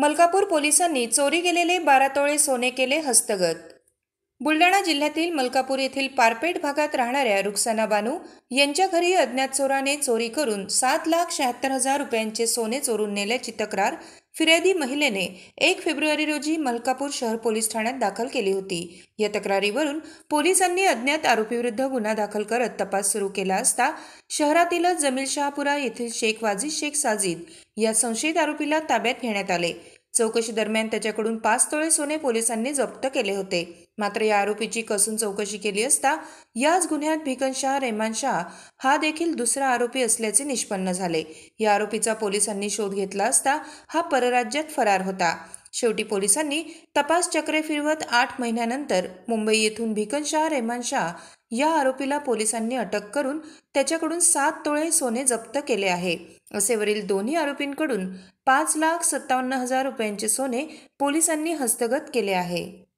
मलकापूर पोलिसांनी चोरी गेलेले बारा तोळे सोने केले हस्तगत बुलडाणा जिल्ह्यातील मलकापूर येथील पारपेट भागात राहणाऱ्या रुक्साना बानू यांच्या घरी अज्ञात चोराने चोरी करून सात लाख शहात्तर हजार रुपयांचे सोने चोरून नेल्याची तक्रार फिर्यादी महिलेने एक फेब्रुवारी रोजी मलकापूर शहर पोलीस ठाण्यात दाखल केली होती या तक्रारीवरून पोलिसांनी अज्ञात आरोपीविरुद्ध गुन्हा दाखल करत तपास सुरू केला असता शहरातीलच जमील येथील शेख वाजिद शेख साजिद या संशयित आरोपीला ताब्यात घेण्यात आले चौकशी दरम्यान त्याच्याकडून पाच तोळे सोने पोलिसांनी जप्त केले होते मात्र या आरोपीची कसून चौकशी केली असता याच गुन्ह्यात भिकन शाह रेहमान शाह हा देखील दुसरा आरोपी असल्याचे निष्पन्न झाले या आरोपीचा पोलिसांनी शोध घेतला असता हा परराज्यात फरार होता शेवटी पोलिसांनी तपास चक्रे फिरवत आठ महिन्यानंतर मुंबई येथून भिकन शाह रेहमान शाह या आरोपीला पोलिसांनी अटक करून त्याच्याकडून सात तोळे सोने जप्त केले आहे असे वरील दोन्ही आरोपींकडून पाच लाख सत्तावन्न हजार रुपयांचे सोने पोलिसांनी हस्तगत केले आहे